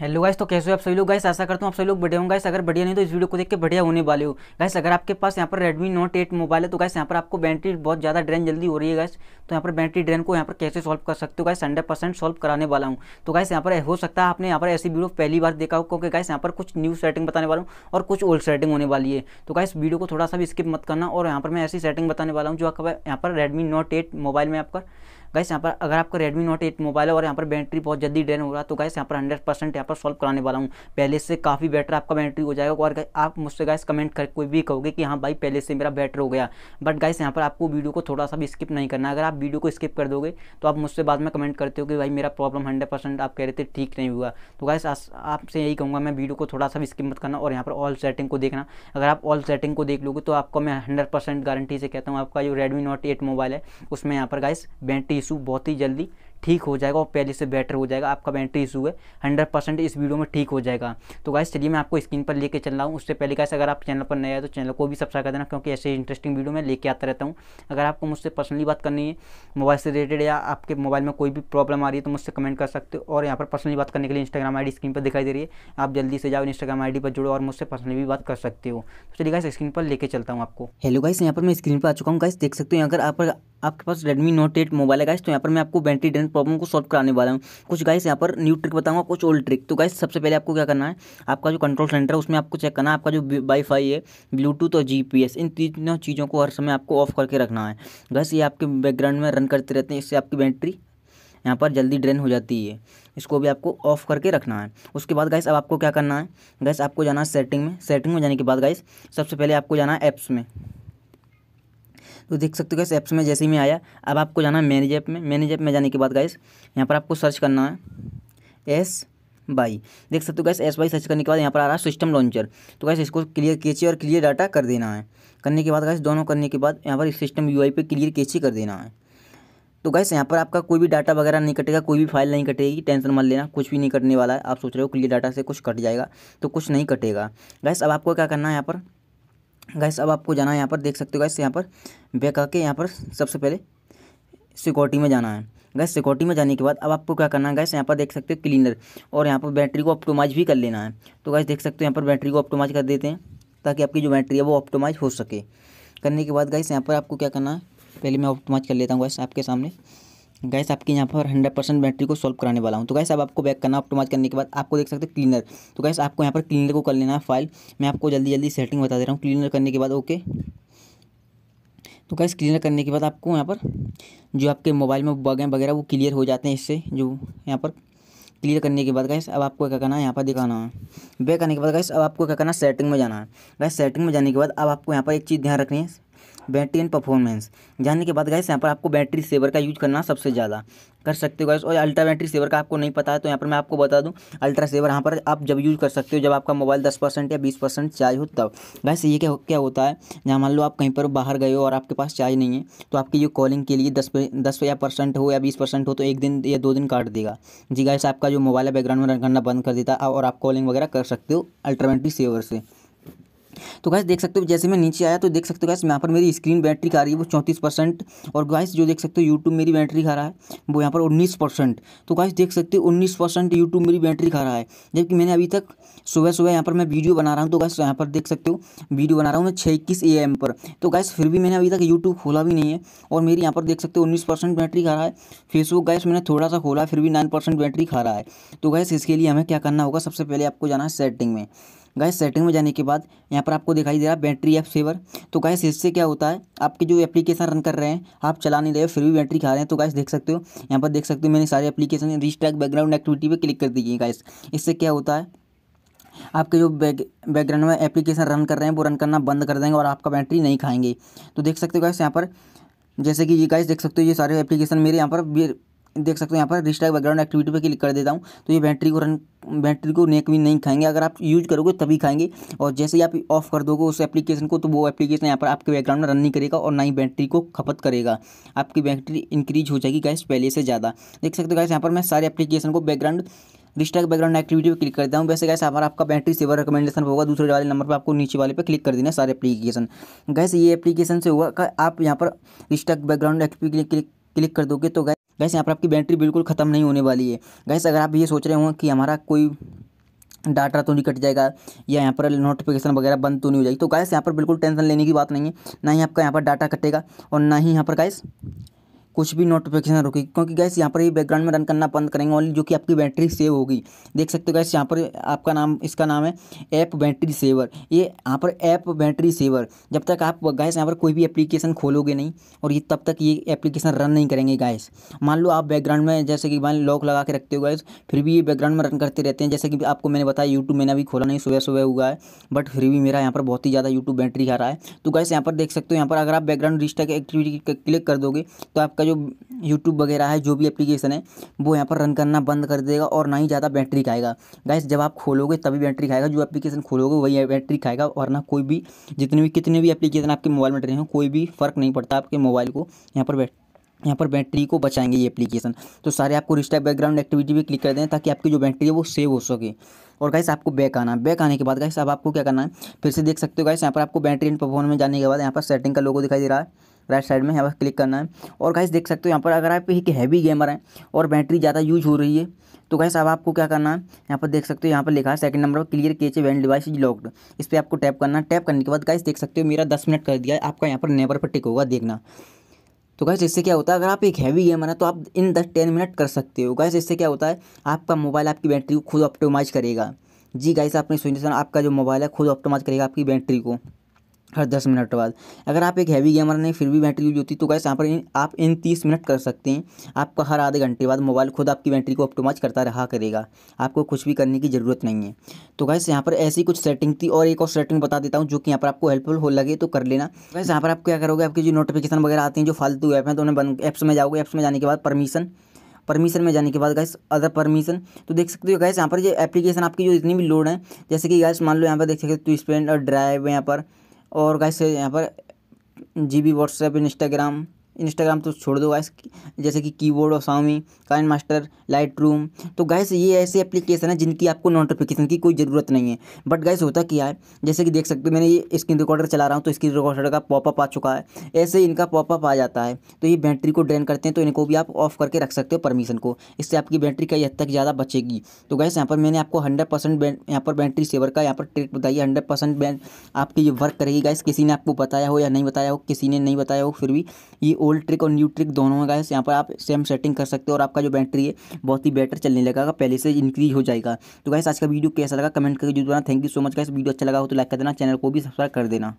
hello guys तो कैसे हो आप सभी लोग गाइस ऐसा करता हूँ आप सभी लोग बढ़िया होंगे गाइस अगर बढ़िया नहीं तो इस वीडियो को देख के बढ़िया होने वाले हो गाइस अगर आपके पास यहाँ पर रेडमी नोट एट मोबाइल है तो गाइस यहाँ पर आपको बैटरी बहुत ज़्यादा ड्रेन जल्दी हो रही है गाइस तो यहाँ पर बैटरी ड्रेन को यहाँ पर कैसे सॉल्व कर सकते हो गाइस हंड्रेड परसेंट सॉल्व कराने वाला हूँ तो गाइस यहाँ पर हो सकता है आपने यहाँ पर ऐसी वीडियो पहली बार देखा हो क्योंकि गाइस यहाँ पर कुछ न्यू सेटिंग बताने वाला हूँ और कुछ ओल्ड सेटिंग होने वाली है तो गाइस वीडियो को थोड़ा सा भी स्किप मत करना और यहाँ पर मैं ऐसी सेटिंग बताने वाला हूँ जो आपका यहाँ पर रेडमी नोट एट मोबाइल में आपका गैस यहाँ पर अगर आपका रेडमी नोट एट मोबाइल है और यहाँ पर बैटरी बहुत जल्दी ड्रेन हो रहा है तो गैस यहाँ पर हंड्रेड परसेंट यहाँ पर सॉल्व कराने वाला हूँ पहले से काफ़ी बेटर आपका बैटरी हो जाएगा और आप मुझसे गैस कमेंट कर कोई भी कहोगे कि हाँ भाई पहले से मेरा बेटर हो गया बट गैस यहाँ पर आपको वीडियो को थोड़ा सा भी स्किप नहीं करना अगर आप वीडियो को स्किप कर दोगे तो आप मुझसे बाद में कमेंट करते हो कि भाई मेरा प्रॉब्लम हंड्रेड आप कह रहे थे ठीक नहीं हुआ तो गैस आपसे यही कहूँगा मैं वीडियो को थोड़ा सा भी स्किप मत करना और यहाँ पर ऑल सेटिंग को देखना अगर आप ऑल सेटिंग को देख लोगे तो आपको मैं हंड्रेड गारंटी से कहता हूँ आपका जो रेडमी नोट एट मोबाइल है उसमें यहाँ पर गैस बैटरी इशू बहुत ही जल्दी ठीक हो जाएगा और पहले से बेटर हो जाएगा आपका बैटरी इशू है हंड्रेड परसेंट इस वीडियो में ठीक हो जाएगा तो गाइस चलिए मैं आपको स्क्रीन पर लेके चल रहा हूँ उससे पहले गाइस अगर आप चैनल पर नया है तो चैनल को भी सब्सक्राइब कर देना क्योंकि ऐसे इंटरेस्टिंग वीडियो मैं लेके आता रहता हूँ अगर आपको मुझसे पर्सनली बात करनी है मोबाइल से रिलेटेड या आपके मोबाइल में कोई भी प्रॉब्लम आ रही है तो मुझसे कमेंट कर सकते हो और यहाँ पर पर्सनली बात करने के लिए इंस्टाग्राम आई स्क्रीन पर दिखाई दे रही है आप जल्दी से जाओ इंस्टाग्राम आई पर जुड़ो और मुझसे पर्सनली भी बात कर सकते हो तो चलिए गाइस स्क्रीन पर लेकर चलता हूँ आपको हेलो गाइस यहाँ पर मैं स्क्रीन पर आ चुका हूँ गाइस देख सकते हो अगर आपके पास रेडमी नोट एट मोबाइल है गाइस तो यहाँ पर मैं आपको बैटरी ड्रेन प्रॉब्लम को सॉल्व कराने वाला हूँ कुछ गाइस यहाँ पर न्यू ट्रिक बताऊँगा कुछ ओल्ड ट्रिक तो गाइस सबसे पहले आपको क्या करना है आपका जो कंट्रोल सेंटर है उसमें आपको चेक करना है आपका जो वाईफाई है ब्लूटूथ और जी इन तीनों चीज़ों को हर समय आपको ऑफ करके रखना है गैस ये आपके बैकग्राउंड में रन करते रहते हैं इससे आपकी बैटरी यहाँ पर जल्दी ड्रेन हो जाती है इसको भी आपको ऑफ करके रखना है उसके बाद गाइस अब आपको क्या करना है गैस आपको जाना है सेटिंग में सेटिंग में जाने के बाद गाइस सबसे पहले आपको जाना है ऐप्स में तो देख सकते हो इस ऐप्स में जैसे ही मैं आया अब आपको जाना है मैनेज ऐप में मैनेज ऐप में जाने के बाद गाइस यहाँ पर आपको सर्च करना है एस बाई देख सकते हो गैस एस बाई सर्च करने के बाद यहाँ पर आ रहा है सिस्टम लॉन्चर तो गैस इसको क्लियर कैचे और क्लियर डाटा कर देना है करने के बाद गैस दोनों करने के बाद यहाँ पर सिस्टम यू आई पे क्लियर कैचे कर देना है तो गैस यहाँ पर आपका कोई भी डाटा वगैरह नहीं कटेगा कोई भी फाइल नहीं कटेगी टेंशन मत लेना कुछ भी नहीं कटने वाला है आप सोच रहे हो क्लियर डाटा से कुछ कट जाएगा तो कुछ नहीं कटेगा गैस अब आपको क्या करना है यहाँ पर गैस अब आपको जाना है यहाँ पर देख सकते हो गैस यहाँ पर बैक आके यहाँ पर सबसे पहले सिक्योरिटी में जाना है गैस सिक्योरिटी में जाने के बाद अब आपको क्या करना है गैस यहाँ पर देख सकते हो क्लीनर और यहाँ पर बैटरी को ऑप्टोमाइज भी कर लेना है तो गैस देख सकते हो यहाँ पर बैटरी को ऑप्टोमाइज कर देते हैं ताकि आपकी जो बैटरी है वो ऑप्टोमाइज हो सके करने के बाद गैस यहाँ पर आपको क्या करना है पहले मैं ऑप्टोमाइज कर लेता हूँ गैस आपके सामने गैस आपके यहाँ पर हंड्रेड परसेंट बैटरी को सॉल्व कराने वाला हूँ तो गैस अब आपको बैक करना ऑप्टोमाइज करने के बाद आपको देख सकते हैं क्लीनर तो गैस आपको यहाँ पर क्लीनर को कर लेना है फाइल मैं आपको जल्दी जल्दी सेटिंग बता दे रहा हूँ क्लीनर करने के बाद ओके तो गैस क्लीनर करने के बाद आपको यहाँ पर जो आपके मोबाइल में बग हैं वगैरह वो क्लियर हो जाते हैं इससे जो यहाँ पर क्लियर करने के बाद गैस अब आपको क्या करना है यहाँ पर दिखाना है बैक करने के बाद गैस अब आपको क्या करना है सेटिंग में जाना है गैस सेटिंग में जाने के बाद अब आपको यहाँ पर एक चीज़ ध्यान रखनी है बैटरी एंड परफॉर्मेंस जानने के बाद गए यहाँ पर आपको बैटरी सेवर का यूज करना सबसे ज़्यादा कर सकते हो गए और अल्ट्रा बैटरी सेवर का आपको नहीं पता है तो यहाँ पर मैं आपको बता दूँ अल्ट्रा सेवर यहाँ पर आप जब यूज कर सकते हो जब आपका मोबाइल दस परसेंट या बीस परसेंट चार्ज हो तब वैसे ये क्या क्या होता है जहाँ मान लो आप कहीं पर बाहर गए हो और आपके पास चार्ज नहीं है तो आपकी जो कॉलिंग के लिए दस दस या परसेंट हो या बीस परसेंट हो तो एक दिन या दो दिन काट देगा जी गैस आपका जो मोबाइल है बैकग्राउंड में रन करना बंद कर देता है और आप कॉलिंग वगैरह कर सकते हो अल्ट्रा बैटरी सेवर से तो गैस देख सकते हो जैसे मैं नीचे आया तो देख सकते हो गैस यहाँ पर मेरी स्क्रीन बैटरी खा रही है वो चौंतीस परसेंट और गैस जो देख सकते हो यूट्यूब मेरी बैटरी खा रहा है वो यहाँ पर उन्नीस परसेंट तो गैस देख सकते हो उन्नीस परसेंट यूट्यूब मेरी बैटरी खा रहा है जबकि मैंने अभी तक सुबह सुबह यहाँ पर मैं वीडियो बना रहा हूँ तो गैस यहाँ पर देख सकते हो वीडियो बना रहा हूँ मैं छः इक्कीस ए एम पर तो गैस फिर भी मैंने अभी तक यूट्यूब खोला भी नहीं है और मेरी यहाँ पर देख सकते हो उन्नीस परसेंट बैटरी खा रहा है फेसबुक गैस मैंने थोड़ा सा खोला फिर भी नाइन परसेंट बैटरी खा रहा है तो गैस इसके लिए हमें क्या करना होगा सबसे पहले आपको जाना है सेटिंग में गैस सेटिंग में जाने के बाद यहाँ पर आपको दिखाई दे रहा है बैटरी ऐप सेवर तो गैस इससे क्या होता है आपके जो एप्लीकेशन रन कर रहे हैं आप चला नहीं रहे फिर भी बैटरी खा रहे हैं तो गैस देख सकते हो यहाँ पर देख सकते हो मैंने सारे एप्लीकेशन रिस्ट्रैक बैकग्राउंड एक्टिविटी पर क्लिक कर दीजिए गैस इससे क्या होता है आपके जो बैक बैकग्राउंड में एप्लीकेशन रन कर रहे हैं वो रन करना बंद कर देंगे और आपका बैटरी नहीं खाएंगे तो देख सकते हो गैस यहाँ पर जैसे कि ये गाइस देख सकते हो ये सारे एप्लीकेशन मेरे यहाँ पर देख सकते हो यहाँ पर रिस्टार्ट बैकग्राउंड एक्टिविटी पे क्लिक कर देता हूँ तो ये बैटरी को रन बैटरी को नेक भी नहीं खाएंगे अगर आप यूज़ करोगे तभी खाएंगे और जैसे ही आप ऑफ कर दोगे उस एप्लीकेशन को तो वो एप्लीकेशन यहाँ पर आपके बैकग्राउंड में रन नहीं करेगा और ना ही बैटरी को खपत करेगा आपकी बैटरी इंक्रीज हो जाएगी गैस पहले से ज़्यादा देख सकते हो गैस यहाँ पर मैं सारे एप्लीकेशन को बैकग्राउंड रिस्टार्ट बैकग्राउंड एक्टिविटी पर क्लिक कर देता हूँ वैसे गैस हमारा आपका बैटरी सेवर रिकमेंडेशन होगा दूसरे वाले नंबर पर आपको नीचे वाले पर क्लिक कर देना सारे एप्लीकेशन गैस ये एप्लीकेशन से होगा आप यहाँ पर restart background activity click click कर दोगे तो गैस गैस यहाँ पर आपकी बैटरी बिल्कुल ख़त्म नहीं होने वाली है गैस अगर आप ये सोच रहे हो कि हमारा कोई डाटा तो नहीं कट जाएगा या यहाँ पर नोटिफिकेशन वगैरह बंद तो नहीं हो जाएगी तो गैस यहाँ पर बिल्कुल टेंशन लेने की बात नहीं है ना ही आपका यहाँ पर डाटा कटेगा और ना ही यहाँ पर गैस कुछ भी नोटिफिकेशन रुकी क्योंकि गैस यहाँ पर ही बैकग्राउंड में रन करना बंद करेंगे ओनली जो कि आपकी बैटरी सेव होगी देख सकते हो गैस यहाँ पर आपका नाम इसका नाम है ऐप बैटरी सेवर ये यहाँ पर ऐप बैटरी सेवर जब तक आप गैस यहाँ पर कोई भी एप्लीकेशन खोलोगे नहीं और ये तब तक ये एप्लीकेशन रन नहीं करेंगे गैस मान लो आप बैकग्राउंड में जैसे कि मान लॉक लगा के रखते हो गैस फिर भी ये बैकग्राउंड में रन करते रहते हैं जैसे कि आपको मैंने बताया यूट्यूब मैंने अभी खोला नहीं सुबह सुबह हुआ है बट फिर भी मेरा यहाँ पर बहुत ही ज़्यादा यूट्यूब बैटरी आ रहा है तो गैस यहाँ पर देख सकते हो यहाँ पर अगर आप बैकग्राउंड रिस्टा एक्टिविटी क्लिक कर दोगे तो आप आपका जो यूट्यूब वगैरह है जो भी एप्लीकेशन है वो यहाँ पर रन करना बंद कर देगा और ना ही ज़्यादा बैटरी खाएगा गैस जब आप खोलोगे तभी बैटरी खाएगा जो एप्लीकेशन खोलोगे वही बैटरी खाएगा वरना कोई भी जितने भी कितने भी एप्लीकेशन आपके मोबाइल में रहे हो कोई भी फ़र्क नहीं पड़ता आपके मोबाइल को यहाँ पर बैठ यहाँ पर बैटरी को बचाएंगे ये एप्लीकेशन तो सारे आपको रिस्टार्ट बैकग्राउंड एक्टिविटी भी क्लिक कर दें ताकि आपकी जो बैटरी है वो सेव हो सके और गाइस आपको बैक आना है बैक आने के बाद गाइस अब आपको क्या करना है फिर से देख सकते हो गाइस यहाँ पर आपको बैटरी एंड परफॉर्मेंस जाने के बाद यहाँ पर सेटिंग का लोगो दिखाई दे रहा है राइट साइड में यहाँ पर क्लिक करना है और गाइस देख सकते हो यहाँ पर अगर आप एक हैवी गेमर हैं और बैटरी ज़्यादा यूज हो रही है तो गैस अब आपको क्या करना है यहाँ पर देख सकते हो यहाँ पर लिखा है सेकंड नंबर पर क्लियर चे वैंड डिवाइस इज लॉक्ड इस पर आपको टैप करना है टैप करने के बाद गाइस देख सकते हो मेरा दस मिनट कर दिया है आपका यहाँ पर नेबर पर टिक होगा देखना तो गैस इससे क्या होता है अगर आप एक हैवी गेमर है तो आप इन दस टेन मिनट कर सकते हो गैस इससे क्या होता है आपका मोबाइल आपकी बैटरी को खुद ऑप्टोमाइज करेगा जी गाइस आपने सुनी आपका जो मोबाइल है खुद ऑप्टोमाइज करेगा आपकी बैटरी को हर दस मिनट बाद अगर आप एक हैवी गेमर नहीं फिर भी बैटरी यूज होती तो गैस यहाँ पर इन, आप इन तीस मिनट कर सकते हैं आपका हर आधे घंटे बाद मोबाइल खुद आपकी बैटरी को ऑप्टोमाइज करता रहा करेगा आपको कुछ भी करने की ज़रूरत नहीं है तो गैस यहाँ पर ऐसी कुछ सेटिंग थी और एक और सेटिंग बता देता हूँ जो कि यहाँ पर आपको हेल्पफुल हो लगे तो कर लेना गैस यहाँ पर आप क्या करोगे आपकी जो नोटिफिकेशन वगैरह आती हैं जो फालतू ऐप हैं तो उन्हें बंद ऐप्स में जाओगे ऐप्स में जाने के बाद परमिशन परमिशन में जाने के बाद गैस अदर परमिशन तो देख सकते हो गैस यहाँ पर ये एप्लीकेशन आपकी जो जितनी भी लोड हैं जैसे कि गैस मान लो यहाँ पर देख सकते हो तो स्पेंड और ड्राइव यहाँ पर और गाइस यहाँ पर G B WhatsApp Instagram Instagram तो छोड़ दो गाइस जैसे कि कीबोर्ड और स्वामी काइन मास्टर लाइट रूम तो गाइस ये ऐसे एप्लीकेशन है जिनकी आपको नोटिफिकेशन की कोई ज़रूरत नहीं है बट गाइस होता क्या है जैसे कि देख सकते हो मैंने ये स्क्रीन रिकॉर्डर चला रहा हूँ तो स्क्रीन रिकॉर्डर का पॉपअप आ चुका है ऐसे इनका पॉपअप आ जाता है तो ये बैटरी को ड्रेन करते हैं तो इनको भी आप ऑफ करके रख सकते हो परमिशन को इससे आपकी बैटरी कई हद तक ज़्यादा बचेगी तो गैस यहाँ पर मैंने आपको हंड्रेड परसेंट यहाँ पर बैटरी सेवर का यहाँ पर ट्रिक बताइए हंड्रेड परसेंट आपकी ये वर्क करेगी गैस किसी ने आपको बताया हो या नहीं बताया हो किसी ने नहीं बताया हो फिर भी ये ओ ओल्ड ट्रिक और न्यू ट्रिक दोनों में गैस यहाँ पर आप सेम सेटिंग कर सकते हो और आपका जो बैटरी है बहुत ही बेटर चलने लगेगा पहले से इंक्रीज हो जाएगा तो गैस आज का वीडियो कैसा लगा कमेंट करके जो thank you so much guys video अच्छा लगा हो तो लाइक कर देना चैनल को भी सब्सक्राइब कर देना